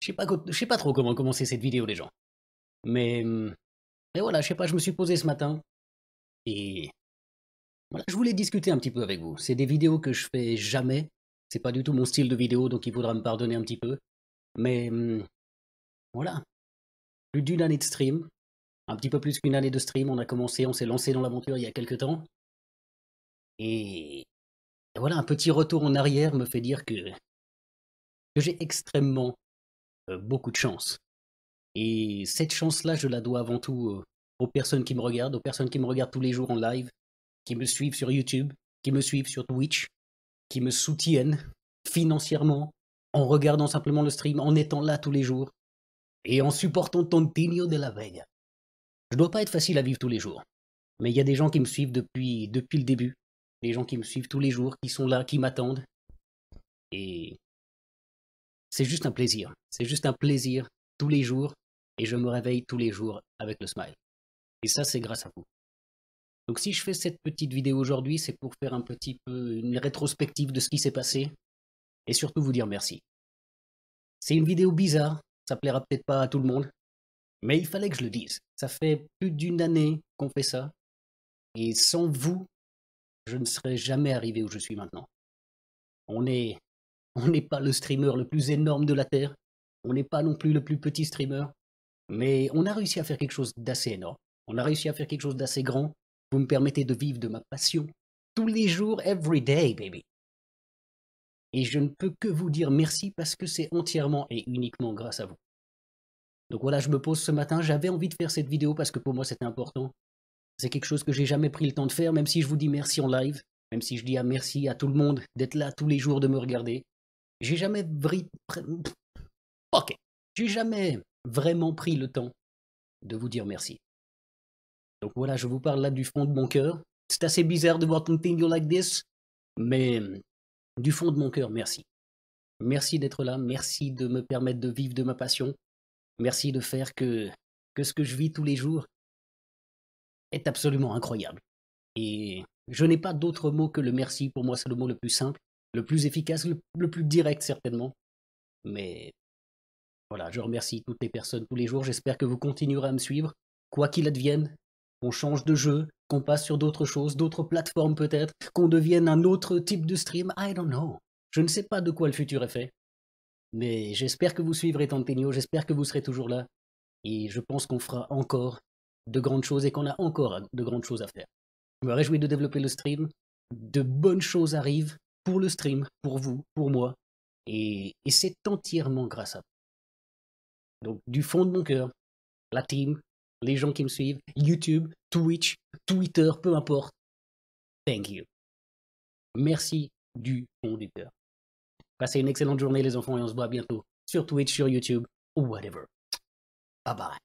Je sais pas, je sais pas trop comment commencer cette vidéo, les gens. Mais, hmm, mais voilà, je sais pas, je me suis posé ce matin et voilà, je voulais discuter un petit peu avec vous. C'est des vidéos que je fais jamais. C'est pas du tout mon style de vidéo, donc il faudra me pardonner un petit peu. Mais hmm, voilà, plus d'une année de stream, un petit peu plus qu'une année de stream. On a commencé, on s'est lancé dans l'aventure il y a quelques temps. Et... voilà, un petit retour en arrière me fait dire que, que j'ai extrêmement euh, beaucoup de chance. Et cette chance-là, je la dois avant tout euh, aux personnes qui me regardent, aux personnes qui me regardent tous les jours en live, qui me suivent sur YouTube, qui me suivent sur Twitch, qui me soutiennent financièrement en regardant simplement le stream, en étant là tous les jours, et en supportant Tontinio de la veille. Je dois pas être facile à vivre tous les jours, mais il y a des gens qui me suivent depuis, depuis le début, des gens qui me suivent tous les jours, qui sont là, qui m'attendent, et c'est juste un plaisir, c'est juste un plaisir tous les jours, et je me réveille tous les jours avec le smile. Et ça, c'est grâce à vous. Donc si je fais cette petite vidéo aujourd'hui, c'est pour faire un petit peu une rétrospective de ce qui s'est passé, et surtout vous dire merci. C'est une vidéo bizarre, ça plaira peut-être pas à tout le monde, mais il fallait que je le dise. Ça fait plus d'une année qu'on fait ça, et sans vous, je ne serais jamais arrivé où je suis maintenant. On est, on n'est pas le streamer le plus énorme de la terre, on n'est pas non plus le plus petit streamer, mais on a réussi à faire quelque chose d'assez énorme. On a réussi à faire quelque chose d'assez grand. Vous me permettez de vivre de ma passion tous les jours, every day, baby. Et je ne peux que vous dire merci parce que c'est entièrement et uniquement grâce à vous. Donc voilà, je me pose ce matin, j'avais envie de faire cette vidéo parce que pour moi c'est important. C'est quelque chose que j'ai jamais pris le temps de faire, même si je vous dis merci en live, même si je dis à merci à tout le monde d'être là tous les jours, de me regarder. J'ai jamais J'ai jamais vraiment pris le temps de vous dire merci. Donc voilà, je vous parle là du fond de mon cœur. C'est assez bizarre de voir Continue Like This, mais du fond de mon cœur, merci. Merci d'être là, merci de me permettre de vivre de ma passion, merci de faire que, que ce que je vis tous les jours est absolument incroyable. Et je n'ai pas d'autre mot que le merci, pour moi c'est le mot le plus simple, le plus efficace, le plus direct certainement. Mais voilà, je remercie toutes les personnes tous les jours, j'espère que vous continuerez à me suivre, quoi qu'il advienne, qu'on change de jeu, qu'on passe sur d'autres choses, d'autres plateformes peut-être, qu'on devienne un autre type de stream, I don't know. Je ne sais pas de quoi le futur est fait. Mais j'espère que vous suivrez Tantenio, j'espère que vous serez toujours là. Et je pense qu'on fera encore de grandes choses et qu'on a encore de grandes choses à faire. Je me réjouis de développer le stream. De bonnes choses arrivent pour le stream, pour vous, pour moi. Et, et c'est entièrement grâce à vous. Donc du fond de mon cœur, la team, les gens qui me suivent, YouTube, Twitch, Twitter, peu importe. Thank you. Merci du fond du Passez une excellente journée les enfants et on se voit bientôt sur Twitch, sur YouTube ou whatever. Bye bye.